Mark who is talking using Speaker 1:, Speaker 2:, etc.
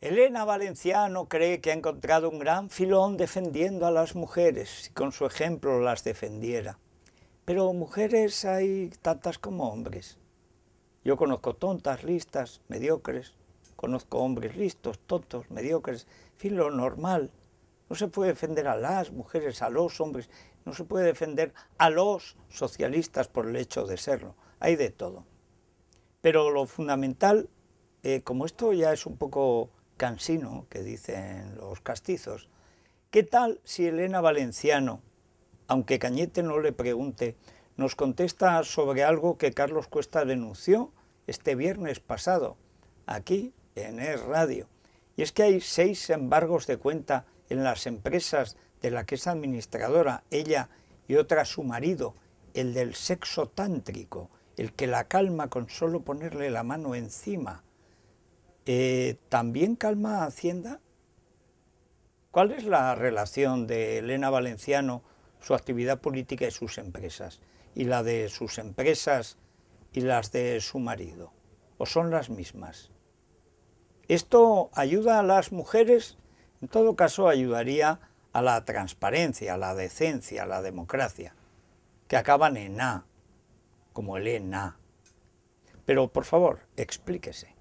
Speaker 1: Elena Valenciano cree que ha encontrado un gran filón defendiendo a las mujeres, si con su ejemplo las defendiera. Pero mujeres hay tantas como hombres. Yo conozco tontas, listas, mediocres, conozco hombres listos, tontos, mediocres, lo normal. No se puede defender a las mujeres, a los hombres, no se puede defender a los socialistas por el hecho de serlo. Hay de todo. Pero lo fundamental, eh, como esto ya es un poco cansino, que dicen los castizos, ¿qué tal si Elena Valenciano, aunque Cañete no le pregunte, nos contesta sobre algo que Carlos Cuesta denunció este viernes pasado, aquí en Es Radio? Y es que hay seis embargos de cuenta en las empresas de la que es administradora, ella y otra su marido, el del sexo tántrico, el que la calma con solo ponerle la mano encima, eh, ¿también calma Hacienda? ¿Cuál es la relación de Elena Valenciano, su actividad política y sus empresas? ¿Y la de sus empresas y las de su marido? ¿O son las mismas? ¿Esto ayuda a las mujeres? En todo caso, ayudaría a la transparencia, a la decencia, a la democracia, que acaban en A, como el A. Pero, por favor, explíquese.